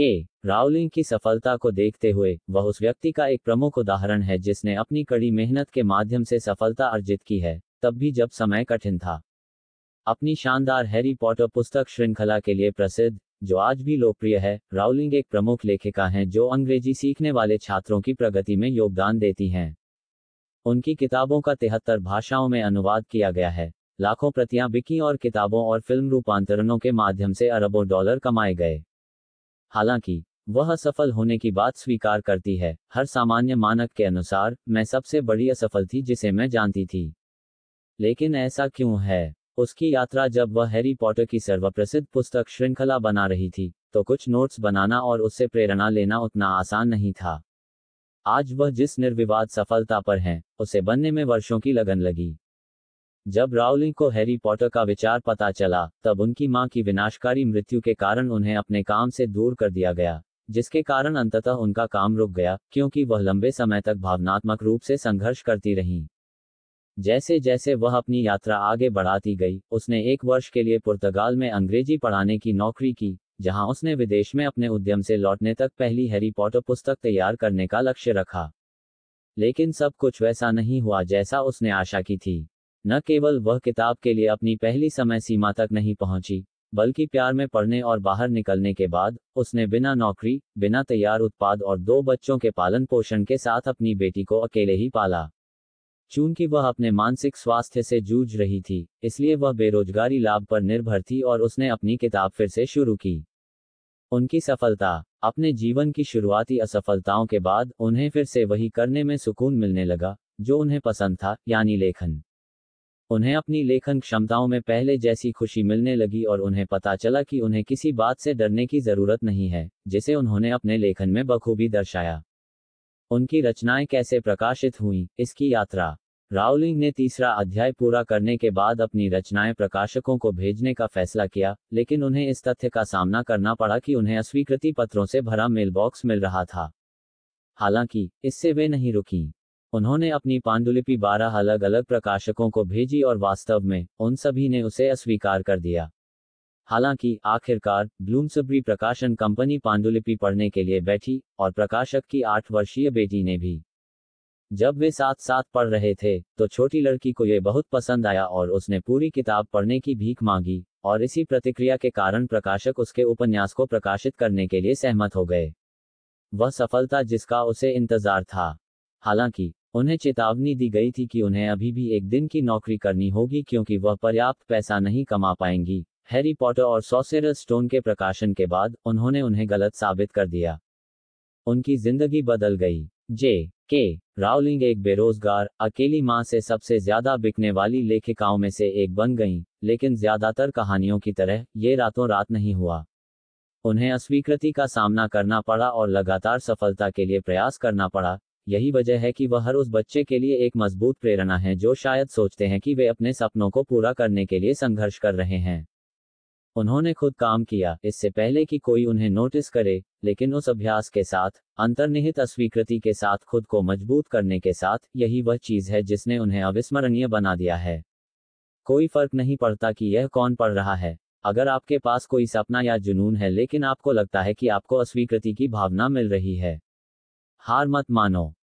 के रावलिंग की सफलता को देखते हुए वह उस व्यक्ति का एक प्रमुख उदाहरण है जिसने अपनी कड़ी मेहनत के माध्यम से सफलता अर्जित की है तब भी जब समय कठिन था अपनी शानदार हैरी पॉटर पुस्तक श्रृंखला के लिए प्रसिद्ध जो आज भी लोकप्रिय है राउलिंग एक प्रमुख लेखिका हैं जो अंग्रेजी सीखने वाले छात्रों की प्रगति में योगदान देती हैं उनकी किताबों का तिहत्तर भाषाओं में अनुवाद किया गया है लाखों प्रतियां बिकी और किताबों और फिल्म रूपांतरणों के माध्यम से अरबों डॉलर कमाए गए हालांकि वह असफल होने की बात स्वीकार करती है हर सामान्य मानक के अनुसार मैं सबसे बड़ी असफल थी जिसे मैं जानती थी लेकिन ऐसा क्यों है उसकी यात्रा जब वह हैरी पॉटर की सर्वप्रसिद्ध पुस्तक श्रृंखला बना रही थी तो कुछ नोट्स बनाना और उससे प्रेरणा लेना उतना आसान नहीं था आज वह जिस निर्विवाद सफलता पर है उसे बनने में वर्षों की लगन लगी जब राउलिंग को हैरी पॉटर का विचार पता चला तब उनकी मां की विनाशकारी मृत्यु के कारण उन्हें अपने काम से दूर कर दिया गया जिसके कारण अंततः उनका काम रुक गया क्योंकि वह लंबे समय तक भावनात्मक रूप से संघर्ष करती रहीं जैसे जैसे वह अपनी यात्रा आगे बढ़ाती गई उसने एक वर्ष के लिए पुर्तगाल में अंग्रेजी पढ़ाने की नौकरी की जहां उसने विदेश में अपने उद्यम से लौटने तक पहली हैरी पॉटर पुस्तक तैयार करने का लक्ष्य रखा लेकिन सब कुछ वैसा नहीं हुआ जैसा उसने आशा की थी न केवल वह किताब के लिए अपनी पहली समय सीमा तक नहीं पहुंची बल्कि प्यार में पढ़ने और बाहर निकलने के बाद उसने बिना नौकरी बिना तैयार उत्पाद और दो बच्चों के पालन पोषण के साथ अपनी बेटी को अकेले ही पाला चूंकि वह अपने मानसिक स्वास्थ्य से जूझ रही थी इसलिए वह बेरोजगारी लाभ पर निर्भर थी और उसने अपनी किताब फिर से शुरू की उनकी सफलता अपने जीवन की शुरुआती असफलताओं के बाद उन्हें फिर से वही करने में सुकून मिलने लगा जो उन्हें पसंद था यानी लेखन उन्हें अपनी लेखन क्षमताओं में पहले जैसी खुशी मिलने लगी और उन्हें पता चला कि उन्हें किसी बात से डरने की जरूरत नहीं है जिसे उन्होंने अपने लेखन में बखूबी दर्शाया उनकी रचनाएं कैसे प्रकाशित हुई इसकी यात्रा राउलिंग ने तीसरा अध्याय पूरा करने के बाद अपनी रचनाएं प्रकाशकों को भेजने का फैसला किया लेकिन उन्हें इस तथ्य का सामना करना पड़ा कि उन्हें अस्वीकृति पत्रों से भरा मेलबॉक्स मिल रहा था हालांकि इससे वे नहीं रुकी उन्होंने अपनी पांडुलिपि बारह अलग अलग प्रकाशकों को भेजी और वास्तव में उन सभी ने उसे अस्वीकार कर दिया हालांकि आखिरकार ब्लूमसब्री प्रकाशन कंपनी पांडुलिपि पढ़ने के लिए बैठी और प्रकाशक की आठ वर्षीय बेटी ने भी जब वे साथ साथ पढ़ रहे थे तो छोटी लड़की को यह बहुत पसंद आया और उसने पूरी किताब पढ़ने की भीख मांगी और इसी प्रतिक्रिया के कारण प्रकाशक उसके उपन्यास को प्रकाशित करने के लिए सहमत हो गए वह सफलता जिसका उसे इंतजार था हालांकि उन्हें चेतावनी दी गई थी कि उन्हें अभी भी एक दिन की नौकरी करनी होगी क्योंकि वह पर्याप्त पैसा नहीं कमा पाएंगी हैरी पॉटर और सोसेर स्टोन के प्रकाशन के बाद उन्होंने उन्हें गलत साबित कर दिया उनकी जिंदगी बदल गई जे के रावलिंग एक बेरोजगार अकेली माँ से सबसे ज्यादा बिकने वाली लेखिकाओं में से एक बन गईं, लेकिन ज्यादातर कहानियों की तरह ये रातों रात नहीं हुआ उन्हें अस्वीकृति का सामना करना पड़ा और लगातार सफलता के लिए प्रयास करना पड़ा यही वजह है कि वह हर उस बच्चे के लिए एक मजबूत प्रेरणा है जो शायद सोचते हैं कि वे अपने सपनों को पूरा करने के लिए संघर्ष कर रहे हैं उन्होंने खुद काम किया इससे पहले कि कोई उन्हें नोटिस करे लेकिन उस अभ्यास के साथ अंतर्निहित अस्वीकृति के साथ खुद को मजबूत करने के साथ यही वह चीज है जिसने उन्हें अविस्मरणीय बना दिया है कोई फर्क नहीं पड़ता कि यह कौन पढ़ रहा है अगर आपके पास कोई सपना या जुनून है लेकिन आपको लगता है कि आपको अस्वीकृति की भावना मिल रही है हार मत मानो